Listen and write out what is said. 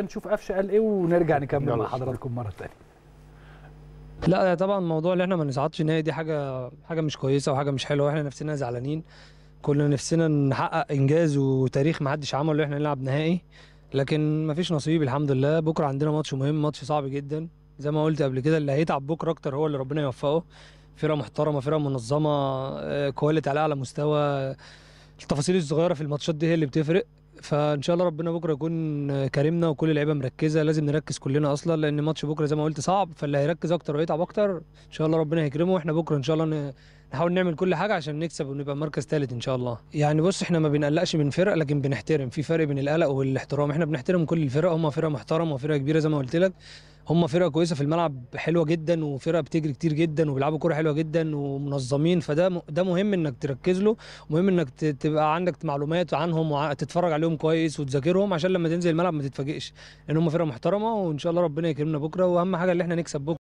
نشوف قفشه قال ايه ونرجع نكمل مع حضراتكم مره ثانيه لا طبعا موضوع اللي احنا ما نصعدش نهائي دي حاجه حاجه مش كويسه وحاجه مش حلوه واحنا نفسنا زعلانين كنا نفسنا نحقق انجاز وتاريخ ما حدش عمله احنا نلعب نهائي لكن ما فيش نصيب الحمد لله بكره عندنا ماتش مهم ماتش صعب جدا زي ما قلت قبل كده اللي هيتعب بكره اكتر هو اللي ربنا يوفقه فرقه محترمه فرقه منظمه كواليتي آه، على اعلى مستوى التفاصيل الصغيره في الماتشات دي هي اللي بتفرق فان شاء الله ربنا بكره يكون كريمنا وكل اللعيبه مركزه لازم نركز كلنا اصلا لان ماتش بكره زي ما قلت صعب فاللي هيركز اكتر ويتعب اكتر ان شاء الله ربنا هيكرمه واحنا بكره ان شاء الله نحاول نعمل كل حاجه عشان نكسب ونبقى مركز ثالث ان شاء الله يعني بص احنا ما بنقلقش من فرق لكن بنحترم في فرق بين القلق والاحترام احنا بنحترم كل الفرق هم فرقه محترمه وفرقه كبيره زي ما قلت لك هم فرقه كويسه في الملعب حلوه جدا وفرقه بتجري كتير جدا وبيلعبوا كوره حلوه جدا ومنظمين فده ده مهم انك تركز له مهم انك تبقى عندك معلومات عنهم وتتفرج عليهم كويس وتذاكرهم عشان لما تنزل الملعب ما تتفاجئش لان هم فرقه محترمه وان شاء الله ربنا يكرمنا بكره واهم حاجه اللي احنا نكسب بكره